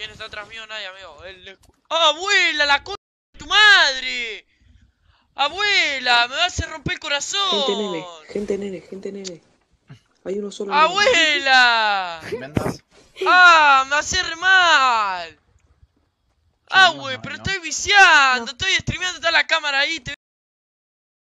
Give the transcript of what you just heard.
¿Quién está atrás mío? Nadie, amigo. ¡Ah, abuela, la c*** de tu madre! ¡Abuela, me vas a romper el corazón! Gente nene, gente nene, gente nene. Hay uno solo. ¡Abuela! ¡Ah, me hace re mal! Ah, güey, pero estoy viciando, estoy streameando, toda la cámara ahí,